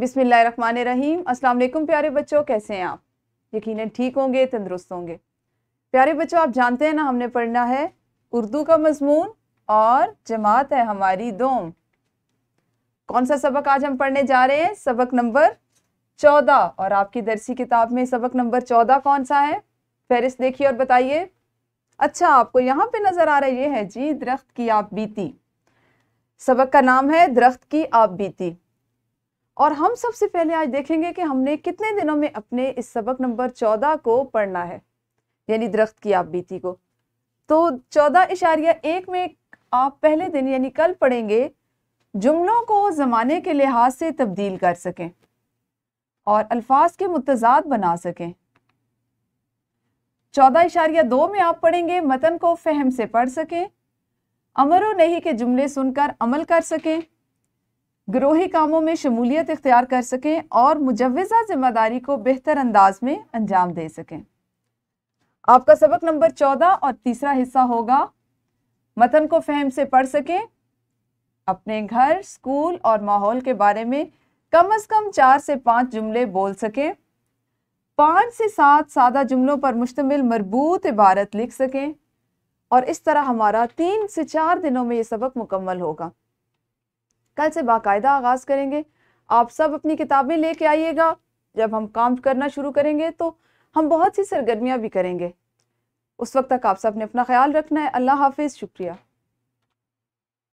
बिसमीम अस्सलाम वालेकुम प्यारे बच्चों कैसे हैं आप यकीनन ठीक होंगे तंदुरुस्त होंगे प्यारे बच्चों आप जानते हैं ना हमने पढ़ना है उर्दू का मजमून और जमात है हमारी दोम कौन सा सबक आज हम पढ़ने जा रहे हैं सबक नंबर चौदह और आपकी दरसी किताब में सबक नंबर चौदह कौन सा है फहरिस्त देखिए और बताइए अच्छा आपको यहाँ पे नज़र आ रहा ये है जी दरख्त की आप बीती सबक का नाम है दरख्त की आप बीती और हम सबसे पहले आज देखेंगे कि हमने कितने दिनों में अपने इस सबक नंबर चौदह को पढ़ना है यानी दरख्त की आप बीती को तो चौदह इशारिया एक में आप पहले दिन यानी कल पढ़ेंगे जुमलों को ज़माने के लिहाज से तब्दील कर सकें और अल्फाज के मुतजाद बना सकें चौदह इशारिया दो में आप पढ़ेंगे मतन को फहम से पढ़ सकें अमर नहीं के जुमले सुनकर अमल कर सकें ग्रोही कामों में शमूलियत इख्तियार कर सकें और मुजवज़ा जिम्मेदारी को बेहतर अंदाज में अंजाम दे सकें आपका सबक नंबर चौदह और तीसरा हिस्सा होगा मतन को फहम से पढ़ सकें अपने घर स्कूल और माहौल के बारे में कम अज़ कम चार से पाँच जुमले बोल सकें पाँच से सात सादा जुमलों पर मुश्तमिल मरबूत इबारत लिख सकें और इस तरह हमारा तीन से चार दिनों में ये सबक मुकम्मल होगा कल से बाकायदा आगाज़ करेंगे आप सब अपनी किताबें लेके आइएगा जब हम काम करना शुरू करेंगे तो हम बहुत सी सरगर्मियाँ भी करेंगे उस वक्त तक आप सब ने अपना ख्याल रखना है अल्लाह हाफिज़ शुक्रिया